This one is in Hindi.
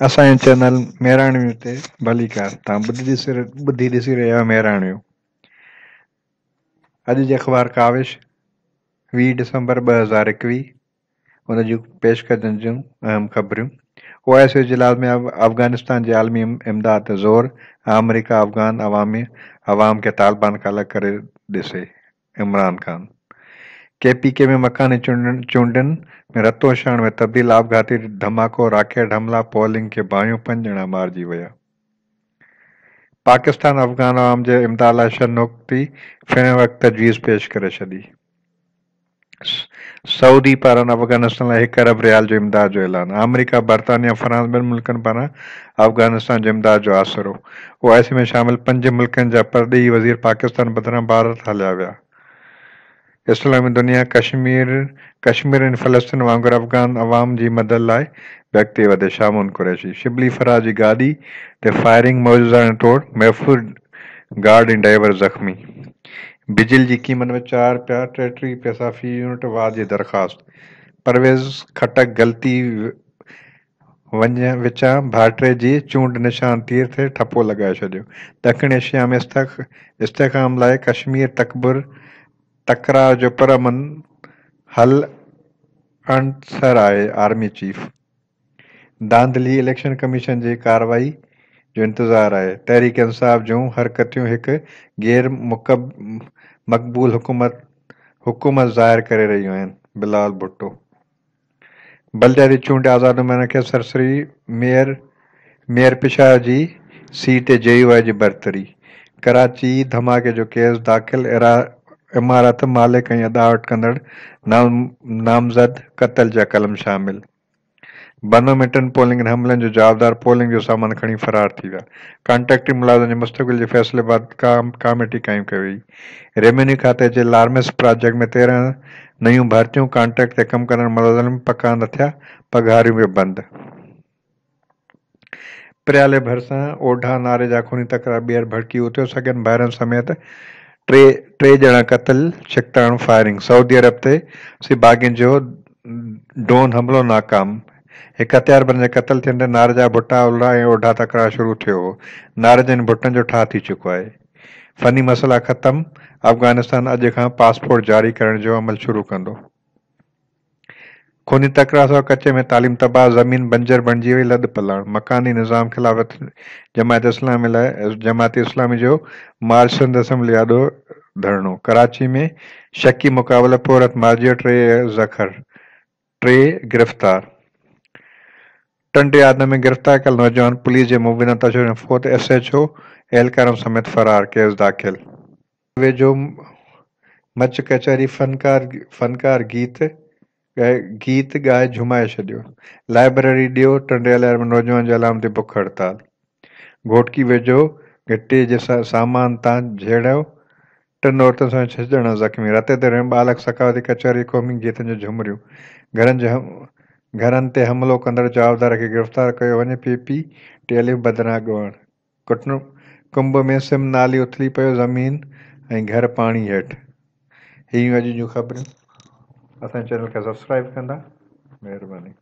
असांजे चैनल महिराणी ते भलीकार तव्हां ॿुधी ॾिसी ॿुधी ॾिसी रहियो महिराणियूं अॼु जी अख़बार काविश वीह डिसंबर ॿ हज़ार एकवीह हुन जूं पेश पेशकदियुनि जूं अहम ख़बरियूं ओ आई सू जलाल में अफ़गानिस्तान जे आलमी इमदाद ते ज़ोर अमरीका अफ़ग़ान अवामी अवाम खे तालिबान खां अलॻि करे ॾिसे इमरान ख़ान के पी के में मकानी चूंड चूंडनि रतोषण में तब्दील आपघाती धमाको राकेट हमला पोलिंग खे बाहियूं पंज ॼणा पाकिस्तान अफ़गान आवाम जे इम्दाद लाइ शनोक्ती फिरण वक़्तु तजवीज़ पेश करे छॾी सऊदी पारा अफ़गानिस्तान लाइ हिकु अरब रियाल जो इमदाद जो ऐलान अमेरिका बरतानिया फ्रांस ॿिनि मुल्कनि पारा अफ़गानिस्तान जो इमदाद जो आसरो ओ आई में शामिल पंज मुल्क जा परॾेही वज़ीर पाकिस्तान बदिरां भारत हलिया विया इस्लामी दुनिया कश्मीर कश्मीर ऐं फ़लस्तीन वांगुरु अफ़गान अवाम जी मदद लाइ व्यकिते वधे शामुन करे शिबली फरा जी गाॾी ते फ़ायरिंग मौजूदा तौरु महफ़ूज़ गार्ड ऐं ड्राइवर ज़ख़्मी बिजली जी क़ीमत में चारि रुपिया टेटीह फी यूनिट वाद जी दरख़्वास्त परवेज़ खटक ग़लती वञ विचां भाटे जी चूंड निशान तीर ते ठपो लॻाए छॾियो ॾखिण एशिया में इस्तख इस्तेकाम लाइ कश्मीर तक़बुर तकरार परमन हल आए आर्मी चीफ दांधली इलेक्शन कमीशन जी कार्रवाई जो इंतज़ार है तहरीक इंसाफ़ जो हरकतियूं एक गैर मुकब मक़बूल हुकूमत हुकूमत ज़ाहिर कर रहियूं आहिनि बिलाल भुट्टो बलदारी चूंड आज़ादुमैन खे सरसरी मेयर मेयर पिशा जी सीट जे यू आई जी बरतरी कराची धमाके जो केस दाख़िल इरा इमारत मालिक ऐं अदावट कंदड़ नाम नामज़द कत्ल जा कलम शामिल बानवे मिंटनि पोलिंग हमलों जो जवाबदार पोलिंग जो सामान खड़ी फ़रार थी विया के मुलाज़िम जे मुस्तक़बिल जे फ़ैसिले बाद काम कमेटी क़ाइमु कई वई रेवेन्यू खाते के लार्मेस प्रोजेक्ट में तेरह नयूं भर्तियूं कॉन्ट्रेक्ट ते कम कर मुलाज़िम पका न थिया पघारियूं बि बंदि प्रियाले भरिसां ओढा नारे जा खूनी तकरार बीहर भड़की उथियो सघनि भाइरनि समेत टे टे ॼणा क़तल छकटाण फायरिंग सऊदी अरब ते सिबागिन जो ड्रोन हमिलो नाकाम हिकु हथियारबंद जे क़तल थींदे नार जा भुटा उल्हा ऐं ओढा तकरार शुरू थियो हो नार जन भुटनि जो ठाह थी चुको आहे फ़नी मसला ख़तम अफ़गानिस्तान अॼु खां पासपोर्ट जारी करण जो अमल शुरू कंदो ख़ूनी तकरार सां कचे में तालीम तबाह ज़मीन बंजर बणिजी वई लद पलाण मकानी निज़ाम ख़िलाफ़त जमायत इस्लामी लाइ जमायत इस्लामी जो मार्च सिंध असम्बली आदो धरणो कराची में शकी मुकाबले पोरत मार्जियो टे ज़खर टे गिरफ़्तार टंडे आदम में गिरफ़्तार कल नौजवान पुलिस के मुबिना तशर फोत एस एच ओ एहलकारम समेत फ़रार केस दाख़िल वे जो मच कचहरी फ़नकार फ़नकार गीत गीत गाए झुमाए छॾियो लाइब्रेरी ॾियो टंडियल नौजवान जे अलाम ते बुख हड़ताल घोटकी वेझो घिटे जे सा, सामान तां झेड़ियो टिनि औरतुनि सां छह ॼणा ज़ख़्मी राति ते रहिम सकावती कचहरी क़ौमी गीत जो घर घर जे घरनि ते जवाबदार खे गिरफ़्तार कयो वञे पी पी टेलियूं बदना ॻोहण कुटन कुंभ में सिम नाली उथली पियो ज़मीन घर पानी हेठ हीअं अज जो ख़बरूं असांजे चैनल खे सब्सक्राइब कंदा महिरबानी